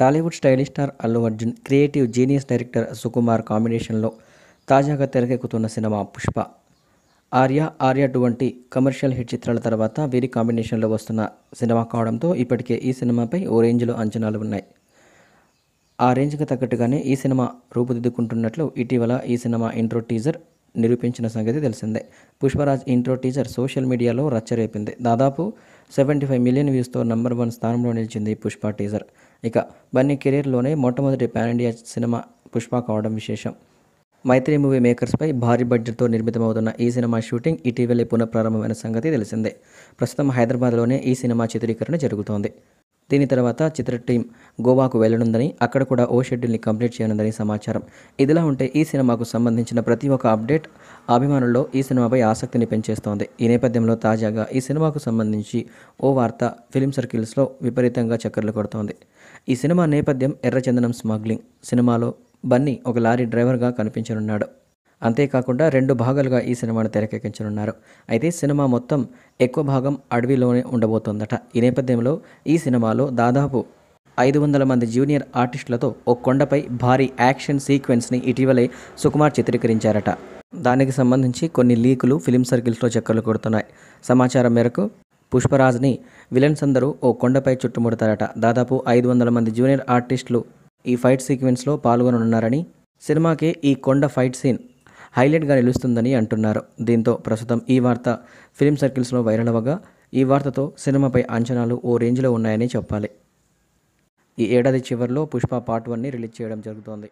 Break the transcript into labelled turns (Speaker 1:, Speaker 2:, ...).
Speaker 1: Tollywood stylish star Allu Arjun creative genius director Sukumar కాంబినేషన్లో తాజాగా తెరకెక్కుతున్న సినిమా పుష్ప ఆర్య ఆర్య వంటి కమర్షియల్ హిట్ చిత్రాల తర్వాత వీరి కాంబినేషన్లో వస్తున్న సినిమా కావడంతో ఇప్పటికే ఈ సినిమాపై ఓ రేంజ్లో అంచనాలు ఉన్నాయి ఆ రేంజ్కి తగ్గట్టుగానే ఈ సినిమా రూపుదిద్దుకుంటున్నట్లు ఇటీవల ఈ సినిమా ఇంట్రో టీజర్ నిరూపించిన సంగతి తెలిసిందే పుష్పరాజ్ ఇంట్రో టీజర్ సోషల్ మీడియాలో రచ్చరేపింది దాదాపు సెవెంటీ ఫైవ్ మిలియన్ వ్యూస్తో నంబర్ వన్ స్థానంలో నిలిచింది పుష్ప టీజర్ ఇక బన్నీ కెరీర్లోనే మొట్టమొదటి పాన్ ఇండియా సినిమా పుష్ప కావడం విశేషం మైత్రి మూవీ మేకర్స్పై భారీ బడ్జెట్తో నిర్మితమవుతున్న ఈ సినిమా షూటింగ్ ఇటీవలే పునఃప్రారంభమైన సంగతి తెలిసిందే ప్రస్తుతం హైదరాబాద్లోనే ఈ సినిమా చిత్రీకరణ జరుగుతోంది దీని తర్వాత చిత్ర టీం గోవాకు వెళ్లనుందని అక్కడ కూడా ఓ షెడ్యూల్ని కంప్లీట్ చేయనుందని సమాచారం ఇదిలా ఉంటే ఈ సినిమాకు సంబంధించిన ప్రతి ఒక్క అప్డేట్ అభిమానుల్లో ఈ సినిమాపై ఆసక్తిని పెంచేస్తోంది ఈ నేపథ్యంలో తాజాగా ఈ సినిమాకు సంబంధించి ఓ వార్త ఫిలిం సర్కిల్స్లో విపరీతంగా చక్కర్లు కొడుతోంది ఈ సినిమా నేపథ్యం ఎర్రచందనం స్మగ్లింగ్ సినిమాలో బన్నీ ఒక లారీ డ్రైవర్గా కనిపించనున్నాడు అంతేకాకుండా రెండు భాగాలుగా ఈ సినిమాను తెరకెక్కించనున్నారు అయితే సినిమా మొత్తం ఎక్కువ భాగం అడవిలోనే ఉండబోతోందట ఈ నేపథ్యంలో ఈ సినిమాలో దాదాపు ఐదు వందల మంది జూనియర్ ఆర్టిస్టులతో ఓ కొండపై భారీ యాక్షన్ సీక్వెన్స్ని ఇటీవలే సుకుమార్ చిత్రీకరించారట దానికి సంబంధించి కొన్ని లీకులు ఫిలిం సర్కిల్స్లో చక్కర్లు కొడుతున్నాయి సమాచారం మేరకు పుష్పరాజ్ని విలన్స్ అందరూ ఓ కొండపై చుట్టుముడతారట దాదాపు ఐదు వందల మంది జూనియర్ ఆర్టిస్టులు ఈ ఫైట్ సీక్వెన్స్లో పాల్గొననున్నారని సినిమాకి ఈ కొండ ఫైట్ సీన్ హైలైట్గా నిలుస్తుందని అంటున్నారు దీంతో ప్రస్తుతం ఈ వార్త ఫిలిం సర్కిల్స్లో వైరల్ అవ్వగా ఈ వార్తతో సినిమాపై అంచనాలు ఓ రేంజ్లో ఉన్నాయని చెప్పాలి ఈ ఏడాది చివరిలో పుష్ప పార్ట్ వన్ని రిలీజ్ చేయడం జరుగుతోంది